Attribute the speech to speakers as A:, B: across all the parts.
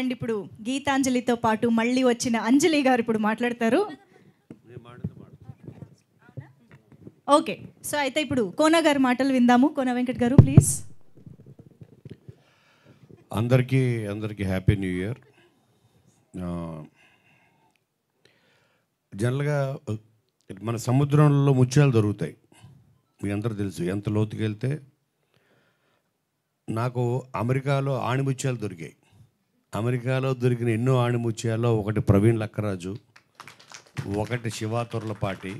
A: and ఇప్పుడు గీతాంజలితో పాటు మళ్ళీ వచ్చిన అంజలి గారు ఇప్పుడు మాట్లాడతారు ఓకే సో అయితే ఇప్పుడు కోన గారి మాటలు విందాము కోన వెంకట్ గారు ప్లీజ్ అందరికీ అందరికీ హ్యాపీ న్యూ ఇయర్ జనరల్గా మన సముద్రంలో ముత్యాలు దొరుకుతాయి మీ అందరూ తెలుసు ఎంత లోతుకెళ్తే నాకు అమెరికాలో ఆణిముత్యాలు దొరికాయి అమెరికాలో దొరికిన ఎన్నో ఆణిముత్యాల్లో ఒకటి ప్రవీణ్ లక్కరాజు ఒకటి శివ పాటి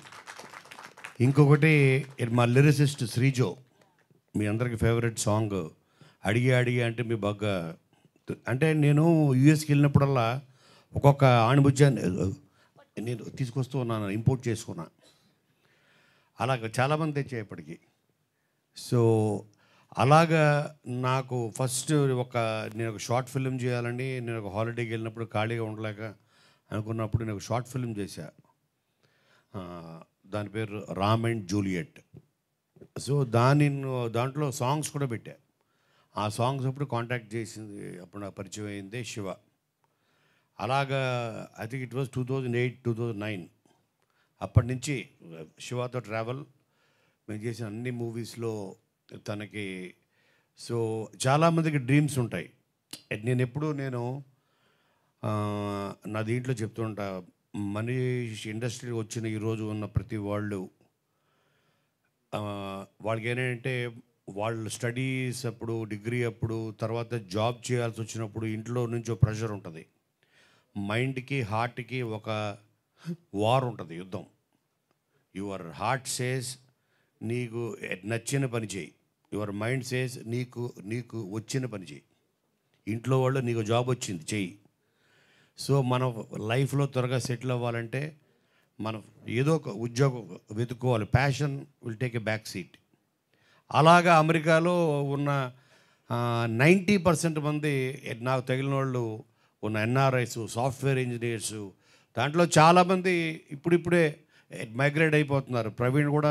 A: ఇంకొకటి మా లిరిసిస్ట్ శ్రీజో మీ అందరికి ఫేవరెట్ సాంగ్ అడిగి అడిగి అంటే మీ బాగా అంటే నేను యూఎస్కి వెళ్ళినప్పుడల్లా ఒక్కొక్క ఆణిముత్యాన్ని నేను తీసుకొస్తూ ఉన్నాను ఇంపోర్ట్ చేసుకున్నాను అలాగ చాలామంది తెచ్చాయి ఇప్పటికీ సో అలాగా నాకు ఫస్ట్ ఒక నేను ఒక షార్ట్ ఫిల్మ్ చేయాలని నేను ఒక హాలిడేకి వెళ్ళినప్పుడు ఖాళీగా ఉండలేక అనుకున్నప్పుడు నేను ఒక షార్ట్ ఫిల్మ్ చేశా దాని పేరు రామ్ అండ్ జూలియట్ సో దాని దాంట్లో సాంగ్స్ కూడా పెట్టా ఆ సాంగ్స్ అప్పుడు కాంటాక్ట్ చేసింది అప్పుడు నా పరిచయం అయింది శివ అలాగా I think it was two thousand eight two thousand nine అప్పటి నుంచి శివతో ట్రావెల్ మేము చేసిన అన్ని మూవీస్లో తనకి సో చాలామందికి డ్రీమ్స్ ఉంటాయి నేను ఎప్పుడు నేను నా దీంట్లో చెప్తుంటా మనీష్ ఇండస్ట్రీ వచ్చిన ఈరోజు ఉన్న ప్రతి వాళ్ళు వాళ్ళకి ఏంటంటే వాళ్ళు స్టడీస్ అప్పుడు డిగ్రీ అప్పుడు తర్వాత జాబ్ చేయాల్సి వచ్చినప్పుడు ఇంట్లో నుంచి ప్రెషర్ ఉంటుంది మైండ్కి హార్ట్కి ఒక వార్ ఉంటుంది యుద్ధం యువర్ హార్ట్ సేస్ నీకు నచ్చిన పని చేయి యువర్ మైండ్ సేస్ నీకు నీకు వచ్చిన పని చేయి ఇంట్లో వాళ్ళు నీకు జాబ్ వచ్చింది చెయ్యి సో మనం లైఫ్లో త్వరగా సెటిల్ అవ్వాలంటే మనం ఏదో ఒక ఉద్యోగం వెతుక్కోవాలి passion will take a back seat అలాగా అమెరికాలో ఉన్న నైంటీ పర్సెంట్ మంది నాకు తగిలిన వాళ్ళు ఉన్న ఎన్ఆర్ఐస్ సాఫ్ట్వేర్ ఇంజనీర్స్ దాంట్లో చాలామంది ఇప్పుడిప్పుడే మైగ్రేట్ eh, అయిపోతున్నారు ప్రవీణ్ కూడా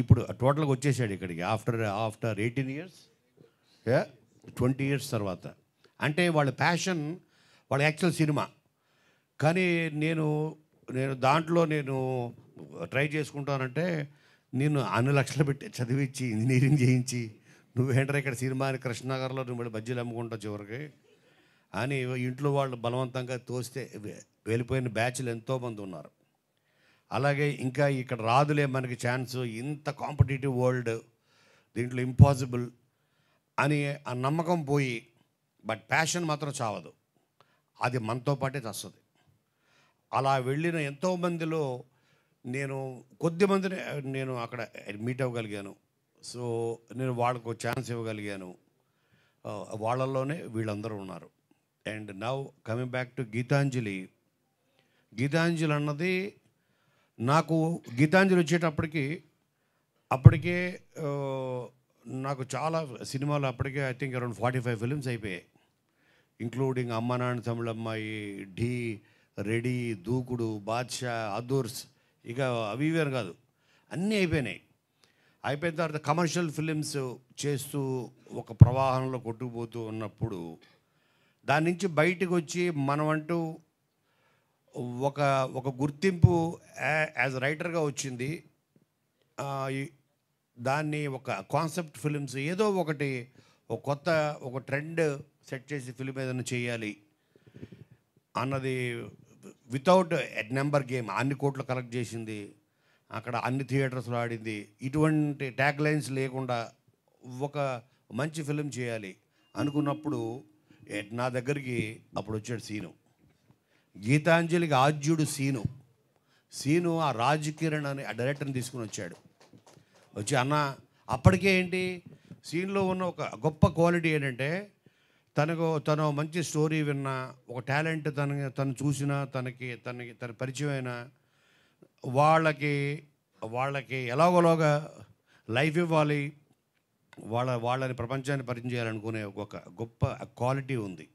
A: ఇప్పుడు టోటల్గా వచ్చేసాడు ఇక్కడికి after after eighteen years twenty years తర్వాత అంటే వాళ్ళ ప్యాషన్ వాళ్ళ యాక్చువల్ సినిమా కానీ నేను నేను దాంట్లో నేను ట్రై చేసుకుంటానంటే నేను అన్ని లక్షలు పెట్టి చదివించి ఇంజనీరింగ్ చేయించి నువ్వేంటరా ఇక్కడ సినిమా అని కృష్ణనగర్లో నువ్వు బజ్జీలు అమ్ముకుంటావు చివరికి అని ఇంట్లో వాళ్ళు బలవంతంగా తోస్తే వెళ్ళిపోయిన బ్యాచ్లు ఎంతోమంది ఉన్నారు అలాగే ఇంకా ఇక్కడ రాదులే మనకి ఛాన్స్ ఇంత కాంపిటేటివ్ వరల్డ్ దీంట్లో ఇంపాసిబుల్ అని ఆ నమ్మకం పోయి బట్ ప్యాషన్ మాత్రం చావదు అది మనతో పాటే చస్తుంది అలా వెళ్ళిన ఎంతోమందిలో నేను కొద్ది మందిని నేను అక్కడ మీట్ అవ్వగలిగాను సో నేను వాళ్ళకు ఛాన్స్ ఇవ్వగలిగాను వాళ్ళల్లోనే వీళ్ళందరూ ఉన్నారు and now coming back to Gitanjali Gitanjali అన్నది నాకు గీతాంజలి వచ్చేటప్పటికి అప్పటికే నాకు చాలా సినిమాలు అప్పటికే I think around forty five films అయిపోయాయి ఇంక్లూడింగ్ అమ్మ నాన్న తమిళమ్మాయి ఢీ రెడీ దూకుడు బాద్షా అదూర్స్ ఇక అవి ఇవేరు కాదు అన్నీ అయిపోయినాయి అయిపోయిన తర్వాత కమర్షియల్ ఫిలిమ్స్ చేస్తూ ఒక ప్రవాహంలో కొట్టుకుపోతూ ఉన్నప్పుడు దాని నుంచి బయటకు వచ్చి మనమంటూ ఒక ఒక గుర్తింపు యాజ్ రైటర్గా వచ్చింది దాన్ని ఒక కాన్సెప్ట్ ఫిలిమ్స్ ఏదో ఒకటి ఒక కొత్త ఒక ట్రెండ్ సెట్ చేసి ఫిలిం ఏదైనా చేయాలి అన్నది వితౌట్ నెంబర్ గేమ్ అన్ని కోట్లు కలెక్ట్ చేసింది అక్కడ అన్ని థియేటర్స్లో ఆడింది ఇటువంటి ట్యాగ్ లైన్స్ లేకుండా ఒక మంచి ఫిలిం చేయాలి అనుకున్నప్పుడు నా దగ్గరికి అప్పుడు వచ్చాడు సీను గీతాంజలికి ఆద్యుడు సీను సీను ఆ రాజు అని అనే ఆ డైరెక్టర్ని తీసుకుని వచ్చాడు వచ్చి అన్న అప్పటికే ఏంటి సీన్లో ఉన్న ఒక గొప్ప క్వాలిటీ ఏంటంటే తనకు తను మంచి స్టోరీ విన్నా ఒక టాలెంట్ తన తను చూసిన తనకి తనకి తన పరిచయమైన వాళ్ళకి వాళ్ళకి ఎలాగోలాగా లైఫ్ ఇవ్వాలి వాళ్ళ వాళ్ళని ప్రపంచాన్ని పరిచయం చేయాలనుకునే ఒక గొప్ప క్వాలిటీ ఉంది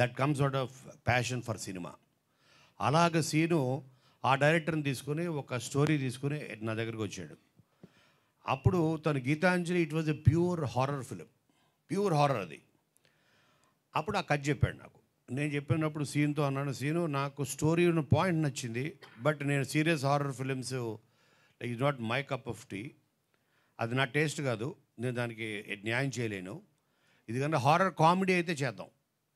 A: that comes out of passion for cinema అలాగ సీను ఆ డైరెక్టర్ని తీసుకుని ఒక స్టోరీ తీసుకుని నా దగ్గరకు వచ్చాడు అప్పుడు తను Gitanjali it was a pure horror film pure horror అది అప్పుడు ఆ కట్ చెప్పాడు నాకు నేను చెప్పినప్పుడు సీన్తో అన్నాను సీను నాకు స్టోరీ ఉన్న పాయింట్ నచ్చింది బట్ నేను serious horror films like not my cup of tea అది నా టేస్ట్ కాదు నేను దానికి న్యాయం చేయలేను ఇది కన్నా హారర్ కామెడీ అయితే చేద్దాం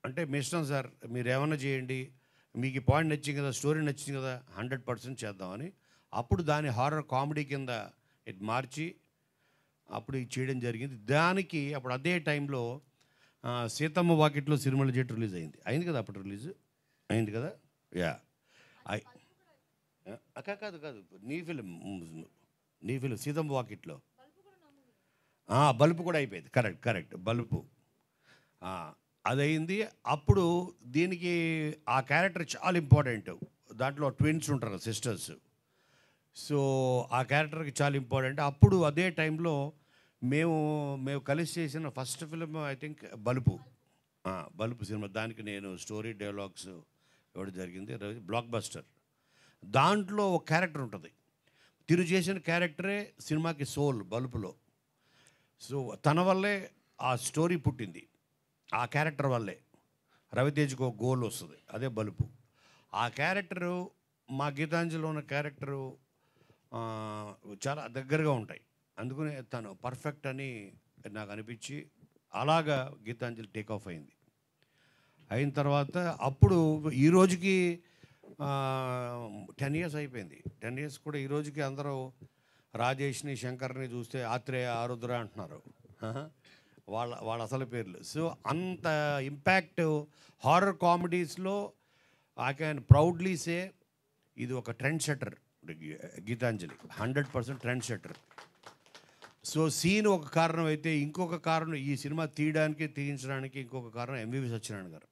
A: అంటే మీ ఇష్టం సార్ మీరు ఏమన్నా చేయండి మీకు పాయింట్ నచ్చింది కదా స్టోరీ నచ్చింది కదా హండ్రెడ్ పర్సెంట్ చేద్దామని అప్పుడు దాని హారర్ కామెడీ కింద ఇట్ మార్చి అప్పుడు ఇది చేయడం జరిగింది దానికి అప్పుడు అదే టైంలో సీతమ్మ వాకిట్లో సిరిమల జెట్ రిలీజ్ అయింది అయింది కదా అప్పుడు రిలీజ్ అయింది కదా యా అక్క కాదు కాదు నీ ఫిలిం నీ ఫిలిం సీతమ్మ వాకిట్లో బల్బు కూడా అయిపోయింది కరెక్ట్ కరెక్ట్ బల్బు అదైంది అప్పుడు దీనికి ఆ క్యారెక్టర్ చాలా ఇంపార్టెంట్ దాంట్లో ట్విన్స్ ఉంటారు సిస్టర్స్ సో ఆ క్యారెక్టర్కి చాలా ఇంపార్టెంట్ అప్పుడు అదే టైంలో మేము మేము కలిసి చేసిన ఫస్ట్ ఫిలిం ఐ థింక్ బలుపు బలుపు సినిమా దానికి నేను స్టోరీ డైలాగ్స్ ఇవ్వడం జరిగింది బ్లాక్ బస్టర్ దాంట్లో ఒక క్యారెక్టర్ ఉంటుంది తిరు చేసిన క్యారెక్టరే సినిమాకి సోల్ బలుపులో సో తన వల్లే ఆ స్టోరీ పుట్టింది ఆ క్యారెక్టర్ వల్లే రవితేజ్కి ఒక గోల్ వస్తుంది అదే బలుపు ఆ క్యారెక్టరు మా గీతాంజలి ఉన్న క్యారెక్టరు చాలా దగ్గరగా ఉంటాయి అందుకనే తను పర్ఫెక్ట్ అని నాకు అనిపించి అలాగా గీతాంజలి టేక్ ఆఫ్ అయింది అయిన తర్వాత అప్పుడు ఈ రోజుకి టెన్ ఇయర్స్ అయిపోయింది టెన్ ఇయర్స్ కూడా ఈ రోజుకి అందరూ రాజేష్ని శంకర్ని చూస్తే ఆత్రేయ ఆరుద్ర అంటున్నారు వాళ్ళ వాళ్ళ అసలు పేర్లు సో అంత ఇంపాక్ట్ హారర్ కామెడీస్లో ఐ క్యాన్ ప్రౌడ్లీ సే ఇది ఒక trendsetter Gitanjali hundred percent trendsetter so Seenu ఒక కారణం అయితే ఇంకొక కారణం ఈ సినిమా తీయడానికి తీయించడానికి ఇంకొక కారణం ఎంవివి సత్యనారాయణ గారు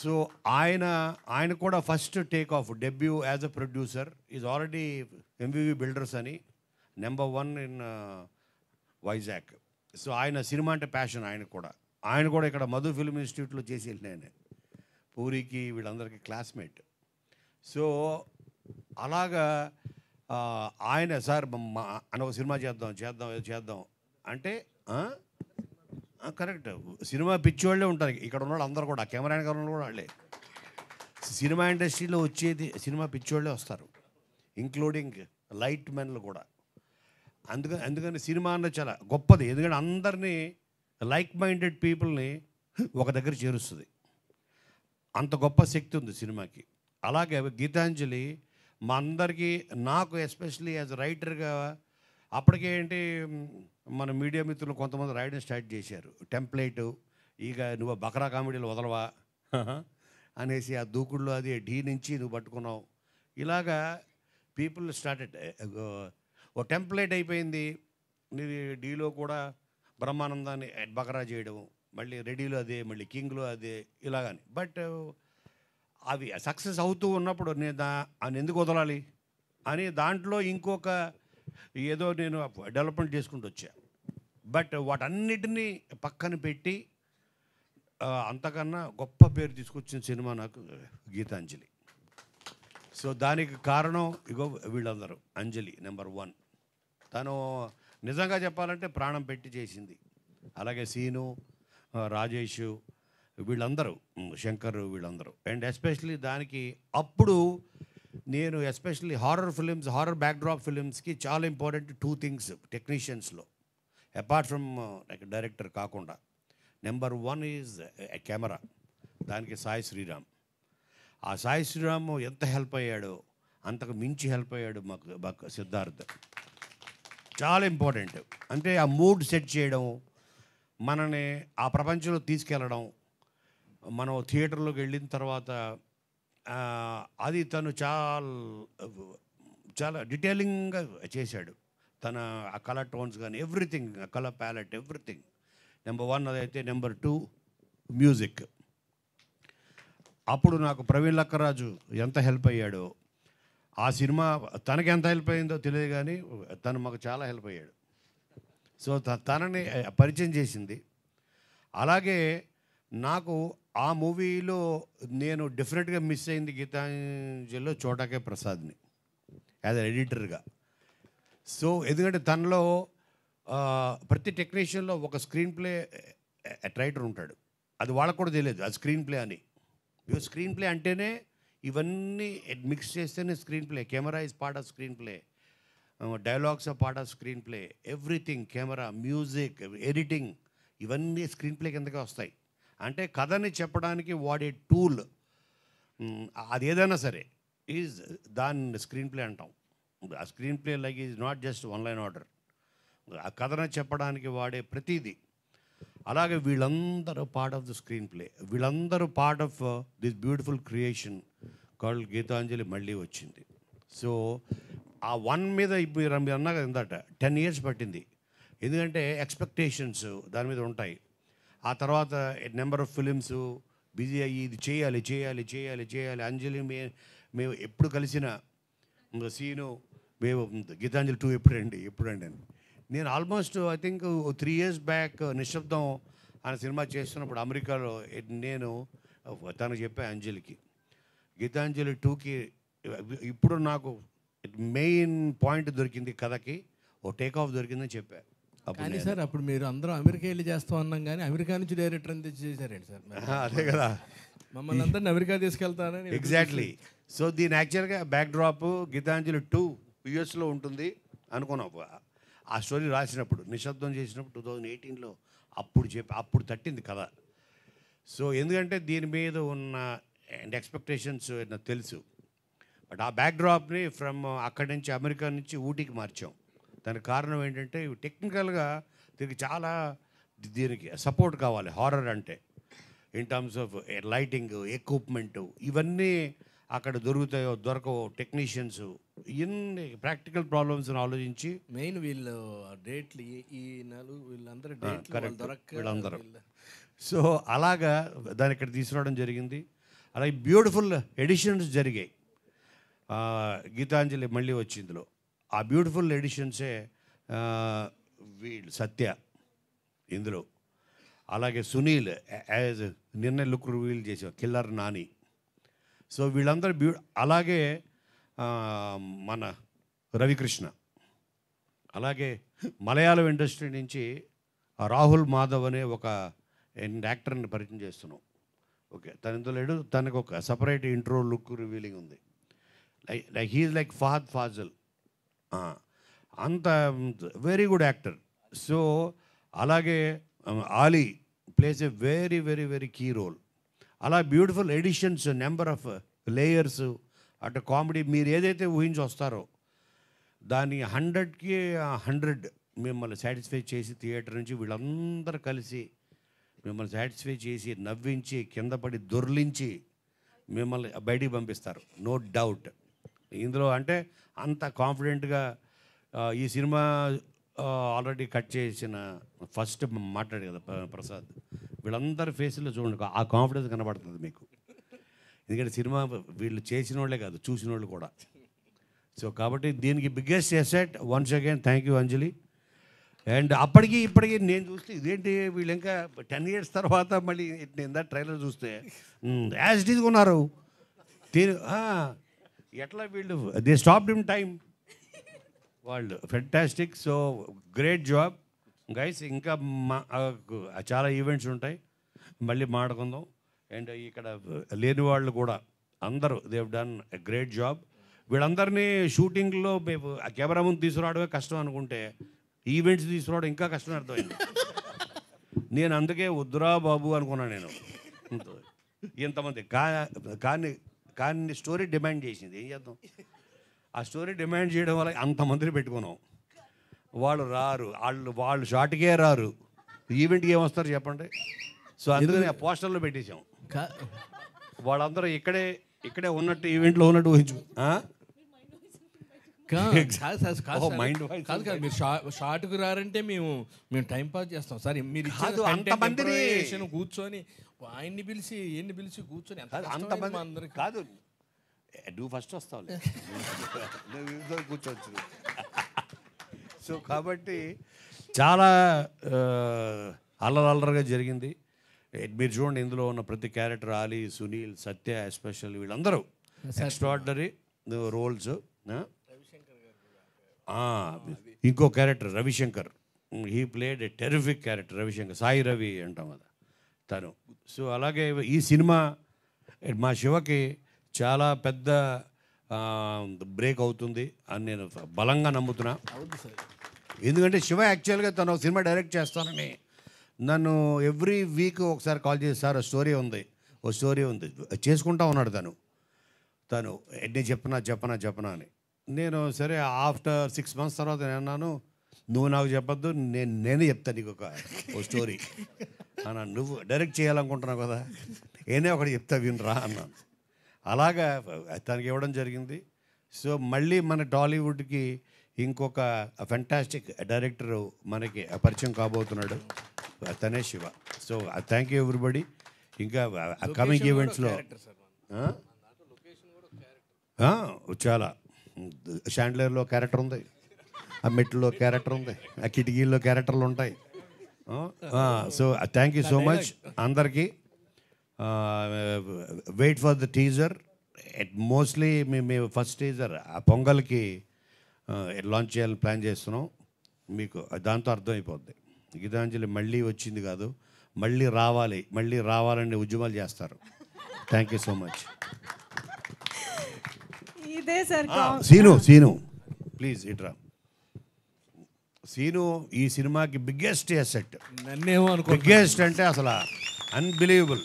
A: సో ఆయన ఆయన కూడా first take off debut as a producer is already MVV builders అని number one in Vizag so ఆయన సినిమా అంటే ప్యాషన్ ఆయన కూడా ఆయన కూడా ఇక్కడ మధు ఫిల్మ్ ఇన్స్టిట్యూట్లో చేసి వెళ్ళినాయనే పూరికి వీళ్ళందరికీ క్లాస్మేట్ సో అలాగా ఆయన సార్ అని ఒక సినిమా చేద్దాం చేద్దాం ఏదో చేద్దాం అంటే కరెక్ట్ సినిమా పిచ్చి వాళ్ళే ఉంటారు ఇక్కడ ఉన్నవాళ్ళు అందరూ కూడా కెమెరా వాళ్ళు కూడా వాళ్ళే సినిమా ఇండస్ట్రీలో వచ్చేది సినిమా పిచ్చి వాళ్ళే వస్తారు ఇంక్లూడింగ్ లైట్ మెన్లు కూడా అందుకని అందుకని సినిమా అన్నది చాలా గొప్పది ఎందుకంటే అందరినీ లైక్ మైండెడ్ పీపుల్ని ఒక దగ్గర చేరుస్తుంది అంత గొప్ప శక్తి ఉంది సినిమాకి అలాగే గీతాంజలి మా అందరికీ నాకు ఎస్పెషలీ యాజ్ రైటర్గా అప్పటికే ఏంటి మన మీడియా మిత్రులు కొంతమంది రాయడం స్టార్ట్ చేశారు టెంప్లెట్ ఇక నువ్వు బకరా కామెడీలు వదలవా అనేసి ఆ దూకుడులో అది ఢీ నుంచి నువ్వు పట్టుకున్నావు ఇలాగా పీపుల్ స్టార్టెడ్ ఓ టెంప్లెట్ అయిపోయింది డీలో కూడా బ్రహ్మానందాన్ని బకరా చేయడం మళ్ళీ రెడీలో అదే మళ్ళీ కింగ్లో అదే ఇలాగని బట్ అవి సక్సెస్ అవుతూ ఉన్నప్పుడు నేను దా అని ఎందుకు వదలాలి అని దాంట్లో ఇంకొక ఏదో నేను డెవలప్మెంట్ చేసుకుంటూ వచ్చా బట్ వాటన్నిటినీ పక్కన పెట్టి అంతకన్నా గొప్ప పేరు తీసుకొచ్చిన సినిమా నాకు గీతాంజలి సో దానికి కారణం ఇగో వీళ్ళందరూ అంజలి నెంబర్ వన్ తను నిజంగా చెప్పాలంటే ప్రాణం పెట్టి చేసింది అలాగే సీను రాజేష్ వీళ్ళందరూ శంకర్ వీళ్ళందరూ అండ్ ఎస్పెషలీ దానికి అప్పుడు నేను especially horror films horror backdrop ఫిలిమ్స్కి చాలా ఇంపార్టెంట్ టూ థింగ్స్ టెక్నీషియన్స్లో అపార్ట్ ఫ్రమ్ లైక్ డైరెక్టర్ కాకుండా నెంబర్ వన్ ఈజ్ కెమెరా దానికి సాయి శ్రీరామ్ ఆ సాయి శ్రీరామ్ ఎంత హెల్ప్ అయ్యాడో అంతకు మించి హెల్ప్ అయ్యాడు మాకు సిద్ధార్థ్ చాలా ఇంపార్టెంట్ అంటే ఆ మూడ్ సెట్ చేయడం మనని ఆ ప్రపంచంలో తీసుకెళ్ళడం మనం థియేటర్లోకి వెళ్ళిన తర్వాత అది తను చాలా చాలా డీటెయిలింగ్గా చేశాడు తన ఆ కలర్ టోన్స్ కానీ everything colour palette everything number one అదైతే నెంబర్ టూ మ్యూజిక్ అప్పుడు నాకు ప్రవీణ్ లక్కరాజు ఎంత హెల్ప్ అయ్యాడో ఆ సినిమా తనకి ఎంత హెల్ప్ అయిందో తెలియదు కానీ తను మాకు చాలా హెల్ప్ అయ్యాడు సో తనని పరిచయం చేసింది అలాగే నాకు ఆ మూవీలో నేను డెఫినెట్గా మిస్ అయింది గీతాంజలిలో చోటాకే ప్రసాద్ని యాజ్ ఎడిటర్గా సో ఎందుకంటే తనలో ప్రతి టెక్నీషియన్లో ఒక స్క్రీన్ ప్లే రైటర్ ఉంటాడు అది వాళ్ళకు కూడా తెలియదు అది స్క్రీన్ ప్లే అని స్క్రీన్ ప్లే అంటేనే ఇవన్నీ మిక్స్ చేస్తేనే screenplay camera is part of screenplay dialogues of part of screenplay everything camera music editing ఇవన్నీ స్క్రీన్ ప్లే కిందకే వస్తాయి అంటే కథని చెప్పడానికి వాడే టూల్ అది ఏదైనా సరే ఈజ్ దాన్ని స్క్రీన్ ప్లే అంటాం ఆ screenplay like is not just online order ఆ కథను చెప్పడానికి వాడే ప్రతిదీ అలాగే వీళ్ళందరూ part of the screenplay వీళ్ళందరూ part of this beautiful creation కాళ్ళు గీతాంజలి మళ్ళీ వచ్చింది సో ఆ వన్ మీద మీరు మీరు అన్నా కదా ఇందాట టెన్ ఇయర్స్ పట్టింది ఎందుకంటే ఎక్స్పెక్టేషన్స్ దాని మీద ఉంటాయి ఆ తర్వాత నెంబర్ ఆఫ్ ఫిలిమ్స్ బిజీ అయ్యి ఇది చేయాలి చేయాలి చేయాలి చేయాలి అంజలి మే మేము ఎప్పుడు కలిసిన సీను మేము గీతాంజలి టూ ఎప్పుడు రండి ఎప్పుడు రండి అని నేను almost I think three years back Nishabdham అనే సినిమా చేస్తున్నప్పుడు అమెరికాలో నేను తను చెప్పాను అంజలికి గీతాంజలి టూకి ఇప్పుడు నాకు మెయిన్ పాయింట్ దొరికింది కథకి ఓ టేక్ ఆఫ్ దొరికిందని చెప్పారు
B: కానీ సార్ అప్పుడు మీరు అందరం అమెరికా వెళ్ళి చేస్తాం అన్నాం కానీ అమెరికా నుంచి డైరెక్టర్ అని తెచ్చి చేశారండి సార్ అదే కదా మమ్మల్ని అందరిని అమెరికా తీసుకెళ్తానని ఎగ్జాక్ట్లీ
A: సో దీని యాక్చువల్గా బ్యాక్ డ్రాప్ గీతాంజలి టూ యుఎస్లో ఉంటుంది అనుకున్నాం ఆ స్టోరీ రాసినప్పుడు నిశ్శబ్దం చేసినప్పుడు టూ థౌజండ్ ఎయిటీన్లో అప్పుడు చెప్పి అప్పుడు తట్టింది కథ సో ఎందుకంటే దీని మీద ఉన్న అండ్ ఎక్స్పెక్టేషన్స్ నాకు తెలుసు బట్ ఆ బ్యాక్డ్రాప్ని ఫ్రమ్ అక్కడి నుంచి అమెరికా నుంచి ఊటీకి మార్చాం దానికి కారణం ఏంటంటే టెక్నికల్గా దీనికి చాలా దీనికి సపోర్ట్ కావాలి హారర్ అంటే in terms of lighting equipment ఇవన్నీ అక్కడ దొరుకుతాయో దొరకవు టెక్నీషియన్స్ ఇన్ని ప్రాక్టికల్ ప్రాబ్లమ్స్ ఆలోచించి మెయిన్ వీళ్ళు
B: డేట్లు ఈ నాలుగు వీళ్ళందరూ వీళ్ళందరూ
A: సో అలాగా దాన్ని ఇక్కడ తీసుకురావడం జరిగింది అలాగే బ్యూటిఫుల్ ఎడిషన్స్ జరిగాయి గీతాంజలి మళ్ళీ వచ్చిందిలో ఆ బ్యూటిఫుల్ ఎడిషన్సే వీళ్ళు సత్య ఇందులో అలాగే సునీల్ యాజ్ నిన్న లుక్ రివీల్ చేసాం కిల్లర్ నాని సో వీళ్ళందరూ బ్యూ అలాగే మన రవికృష్ణ అలాగే మలయాళం ఇండస్ట్రీ నుంచి రాహుల్ మాధవ్ అనే ఒక యాక్టర్ని పరిచయం చేస్తున్నాం ఓకే తను ఇందులో లేడు తనకు ఒక సపరేట్ ఇంట్రో లుక్ రివీలింగ్ ఉంది like like he's like Fahadh Faasil అంత వెరీ గుడ్ యాక్టర్ సో అలాగే Ali plays a very very very key role అలా beautiful editions number of layers అటు కామెడీ మీరు ఏదైతే ఊహించి వస్తారో దాన్ని హండ్రెడ్కి హండ్రెడ్ మిమ్మల్ని సాటిస్ఫై చేసి థియేటర్ నుంచి వీళ్ళందరూ కలిసి మిమ్మల్ని సాటిస్ఫై చేసి నవ్వించి కింద పడి దొర్లించి మిమ్మల్ని బయటికి పంపిస్తారు నో డౌట్ ఇందులో అంటే అంత కాన్ఫిడెంట్గా ఈ సినిమా ఆల్రెడీ కట్ చేసిన ఫస్ట్ మాట్లాడు కదా ప్రసాద్ వీళ్ళందరి ఫేస్లో చూడండి ఆ కాన్ఫిడెన్స్ కనబడుతుంది మీకు ఎందుకంటే సినిమా వీళ్ళు చేసిన వాళ్ళే కాదు చూసిన వాళ్ళు కూడా సో కాబట్టి దీనికి biggest asset once again thank you Anjali and అప్పటికి ఇప్పటికీ నేను చూస్తే ఇదేంటి వీళ్ళు ఇంకా టెన్ ఇయర్స్ తర్వాత మళ్ళీ నేను దా ట్రైలర్ చూస్తే యాజ్ ఇట్ ఉన్నారు తీరు ఎట్లా వీళ్ళు దే స్టాప్ ఇన్ టైం వాళ్ళు fantastic so great job guys ఇంకా మా చాలా ఈవెంట్స్ ఉంటాయి మళ్ళీ మాడుకుందాం అండ్ ఇక్కడ లేని వాళ్ళు కూడా అందరూ దేవ్ డన్ గ్రేట్ జాబ్ వీళ్ళందరినీ షూటింగ్లో మేము కెమెరా ముందు తీసుకురావడమే కష్టం అనుకుంటే ఈవెంట్స్ తీసుకురావడం ఇంకా కష్టం అర్థమైంది నేను అందుకే వద్దురా బాబు అనుకున్నా నేను ఇంతమంది కానీ కానీ స్టోరీ డిమాండ్ చేసింది ఏం చేద్దాం ఆ స్టోరీ డిమాండ్ చేయడం వల్ల అంతమందిని పెట్టుకున్నాం వాళ్ళు రారు వాళ్ళు వాళ్ళు షార్ట్కే రారు ఈవెంట్కి ఏమొస్తారు చెప్పండి సో అందుకని ఆ పోస్టర్లో పెట్టేశాం వాళ్ళందరూ ఇక్కడే ఇక్కడే ఉన్నట్టు ఈవెంట్లో ఉన్నట్టు ఊహించు
B: కాదు కాదు oh, మీరు షార్ట్కు రారంటే మేము మేము టైం పాస్ చేస్తాం సరే మీరు అంతమందిని కూర్చొని ఆయన్ని పిలిచి ఎన్ని పిలిచి కూర్చొని అంతమంది అందరికి కాదు నువ్వు ఫస్ట్ వస్తావు
A: కూర్చోవచ్చు సో కాబట్టి చాలా అల్లరల్లరగా జరిగింది మీరు చూడండి ఇందులో ఉన్న ప్రతి క్యారెక్టర్ ఆలీ సునీల్ సత్య ఎస్పెషల్ వీళ్ళందరూ ఎక్స్ట్రాడినరీ రోల్స్ ఇంకో character Ravishankar he played a terrific character Ravishankar Sai Ravi అంటాం కదా తను సో అలాగే ఈ సినిమా మా శివకి చాలా పెద్ద బ్రేక్ అవుతుంది అని నేను బలంగా నమ్ముతున్నా ఎందుకంటే శివ యాక్చువల్గా తను సినిమా డైరెక్ట్ చేస్తానని నన్ను ఎవ్రీ వీక్ ఒకసారి కాల్ చేసి సార్ స్టోరీ ఉంది ఓ స్టోరీ ఉంది చేసుకుంటా ఉన్నాడు తను తను ఎన్ని చెప్పనా చెప్పనా చెప్పనా అని నేను సరే ఆఫ్టర్ సిక్స్ మంత్స్ తర్వాత నేను అన్నాను నువ్వు నాకు చెప్పొద్దు నేను నేనే చెప్తాను నీకు ఒక ఓ స్టోరీ అన్న నువ్వు డైరెక్ట్ చేయాలనుకుంటున్నావు కదా నేనే ఒకటి చెప్తా వినరా అన్నాను అలాగా తనకి ఇవ్వడం జరిగింది సో మళ్ళీ మన టాలీవుడ్కి ఇంకొక ఫెంటాస్టిక్ డైరెక్టర్ మనకి పరిచయం కాబోతున్నాడు అతనే Shiva so thank you everybody ఇంకా కమింగ్ ఈవెంట్స్లో చాలా షాండ్లర్లో క్యారెక్టర్ ఉంది ఆ మెట్లో క్యారెక్టర్ ఉంది ఆ కిటికీల్లో క్యారెక్టర్లు ఉంటాయి so thank you so much అందరికీ wait for the teaser mostly మేము ఫస్ట్ టీజర్ ఆ పొంగల్కి లాంచ్ చేయాలని ప్లాన్ చేస్తున్నాం మీకు దాంతో అర్థమైపోద్ది గీతాంజలి మళ్ళీ వచ్చింది కాదు మళ్ళీ రావాలి మళ్ళీ రావాలని ఉద్యమాలు చేస్తారు thank you so much Seenu Seenu please ఇట్రా సీను ఈ సినిమాకి బిగ్గెస్ట్ ఎసెట్ నన్నేమో బిగ్గెస్ట్ అంటే అసలు అన్బిలీవబుల్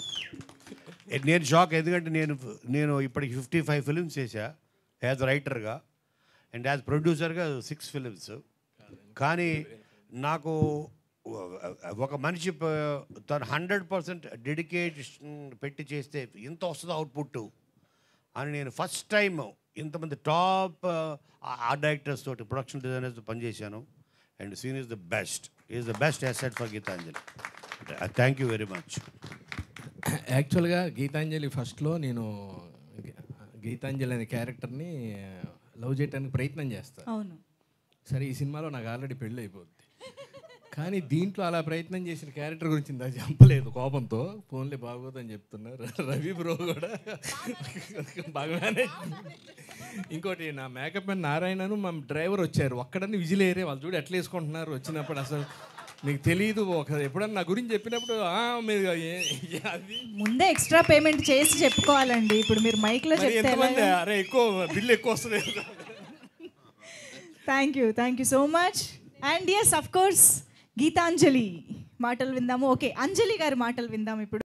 A: నేను షాక్ ఎందుకంటే నేను నేను ఇప్పటికి ఫిఫ్టీ ఫైవ్ ఫిలిమ్స్ చేశా యాజ్ రైటర్గా అండ్ యాజ్ ప్రొడ్యూసర్గా సిక్స్ ఫిలిమ్స్ కానీ నాకు ఒక మనిషి తను హండ్రెడ్ పర్సెంట్ డెడికేషన్ పెట్టి చేస్తే ఇంత వస్తుంది అవుట్పుట్ అని నేను ఫస్ట్ టైం ఇంతమంది టాప్ ఆ డైరెక్టర్స్ తోటి ప్రొడక్షన్ డిజైనర్స్ పనిచేశాను and Seenu is the best is the best asset for Gitanjali thank you very much
B: యాక్చువల్గా గీతాంజలి ఫస్ట్లో నేను గీతాంజలి అనే క్యారెక్టర్ని లవ్ చేయడానికి ప్రయత్నం చేస్తాను సరే ఈ సినిమాలో నాకు ఆల్రెడీ పెళ్ళి అయిపోతుంది కానీ దీంట్లో అలా ప్రయత్నం చేసిన క్యారెక్టర్ గురించి ఇందా చెప్పలేదు కోపంతో ఫోన్లే బాగోదని చెప్తున్నారు రవి బ్రో కూడా బాగానే ఇంకోటి నా మేకప్ మ్యాన్ నారాయణను మా డ్రైవర్ వచ్చారు ఒక్కడని విజిలేరే వాళ్ళు చూడు ఎట్లా వేసుకుంటున్నారు వచ్చినప్పుడు అసలు మీకు తెలియదు ఒక ఎప్పుడన్నా నా గురించి చెప్పినప్పుడు మీరు
A: ముందే ఎక్స్ట్రా పేమెంట్ చేసి చెప్పుకోవాలండి ఇప్పుడు మీరు మైక్లో చెప్తే
B: అరే ఎక్కువ బిల్లు ఎక్కువ వస్తుంది
A: thank you thank you so much and yes of course Gitanjali మాటలు విందాము ఓకే అంజలి గారి మాటలు విందాం ఇప్పుడు